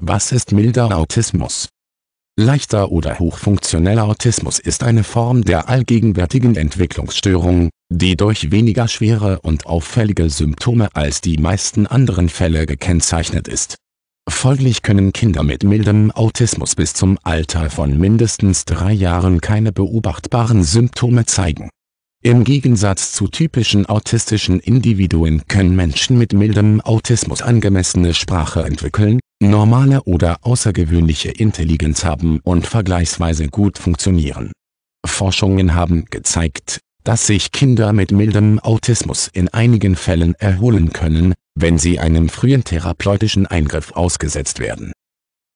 Was ist milder Autismus? Leichter oder hochfunktioneller Autismus ist eine Form der allgegenwärtigen Entwicklungsstörung, die durch weniger schwere und auffällige Symptome als die meisten anderen Fälle gekennzeichnet ist. Folglich können Kinder mit mildem Autismus bis zum Alter von mindestens drei Jahren keine beobachtbaren Symptome zeigen. Im Gegensatz zu typischen autistischen Individuen können Menschen mit mildem Autismus angemessene Sprache entwickeln, normale oder außergewöhnliche Intelligenz haben und vergleichsweise gut funktionieren. Forschungen haben gezeigt, dass sich Kinder mit mildem Autismus in einigen Fällen erholen können, wenn sie einem frühen therapeutischen Eingriff ausgesetzt werden.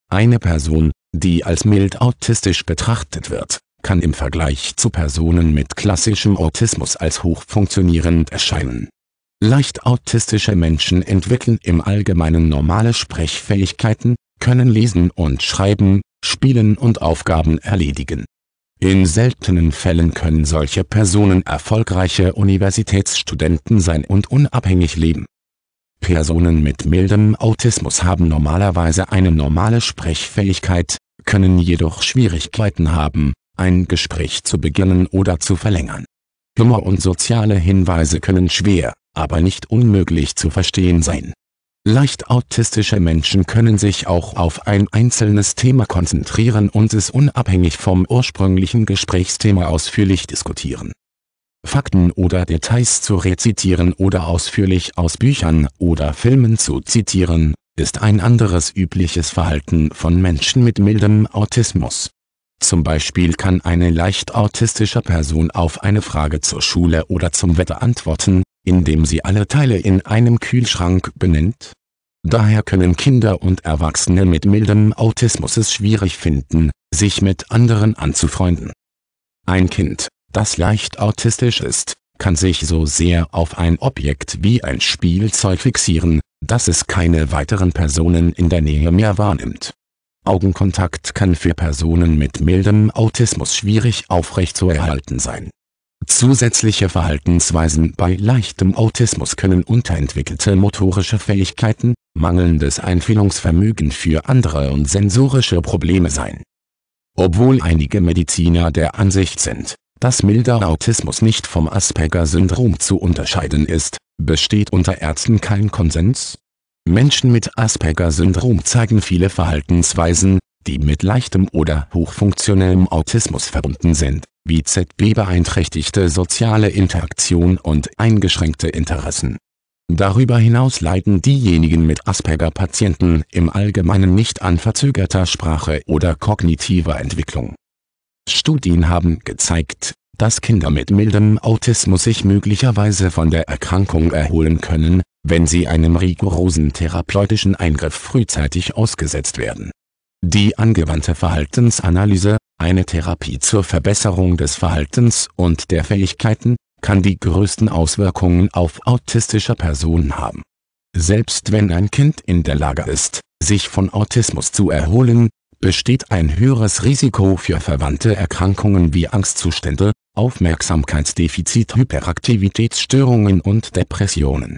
Eine Person, die als mild autistisch betrachtet wird, kann im Vergleich zu Personen mit klassischem Autismus als hochfunktionierend erscheinen Leicht autistische Menschen entwickeln im Allgemeinen normale Sprechfähigkeiten, können lesen und schreiben, spielen und Aufgaben erledigen. In seltenen Fällen können solche Personen erfolgreiche Universitätsstudenten sein und unabhängig leben. Personen mit mildem Autismus haben normalerweise eine normale Sprechfähigkeit, können jedoch Schwierigkeiten haben, ein Gespräch zu beginnen oder zu verlängern. Humor und soziale Hinweise können schwer aber nicht unmöglich zu verstehen sein. Leicht autistische Menschen können sich auch auf ein einzelnes Thema konzentrieren und es unabhängig vom ursprünglichen Gesprächsthema ausführlich diskutieren. Fakten oder Details zu rezitieren oder ausführlich aus Büchern oder Filmen zu zitieren, ist ein anderes übliches Verhalten von Menschen mit mildem Autismus. Zum Beispiel kann eine leicht autistische Person auf eine Frage zur Schule oder zum Wetter antworten, indem sie alle Teile in einem Kühlschrank benennt? Daher können Kinder und Erwachsene mit mildem Autismus es schwierig finden, sich mit anderen anzufreunden. Ein Kind, das leicht autistisch ist, kann sich so sehr auf ein Objekt wie ein Spielzeug fixieren, dass es keine weiteren Personen in der Nähe mehr wahrnimmt. Augenkontakt kann für Personen mit mildem Autismus schwierig aufrechtzuerhalten sein Zusätzliche Verhaltensweisen Bei leichtem Autismus können unterentwickelte motorische Fähigkeiten, mangelndes Einfühlungsvermögen für andere und sensorische Probleme sein. Obwohl einige Mediziner der Ansicht sind, dass milder Autismus nicht vom Asperger-Syndrom zu unterscheiden ist, besteht unter Ärzten kein Konsens. Menschen mit Asperger-Syndrom zeigen viele Verhaltensweisen, die mit leichtem oder hochfunktionellem Autismus verbunden sind, wie ZB beeinträchtigte soziale Interaktion und eingeschränkte Interessen. Darüber hinaus leiden diejenigen mit Asperger-Patienten im Allgemeinen nicht an verzögerter Sprache oder kognitiver Entwicklung. Studien haben gezeigt, dass Kinder mit mildem Autismus sich möglicherweise von der Erkrankung erholen können, wenn sie einem rigorosen therapeutischen Eingriff frühzeitig ausgesetzt werden die angewandte Verhaltensanalyse, eine Therapie zur Verbesserung des Verhaltens und der Fähigkeiten, kann die größten Auswirkungen auf autistische Personen haben. Selbst wenn ein Kind in der Lage ist, sich von Autismus zu erholen, besteht ein höheres Risiko für verwandte Erkrankungen wie Angstzustände, Aufmerksamkeitsdefizit, Hyperaktivitätsstörungen und Depressionen.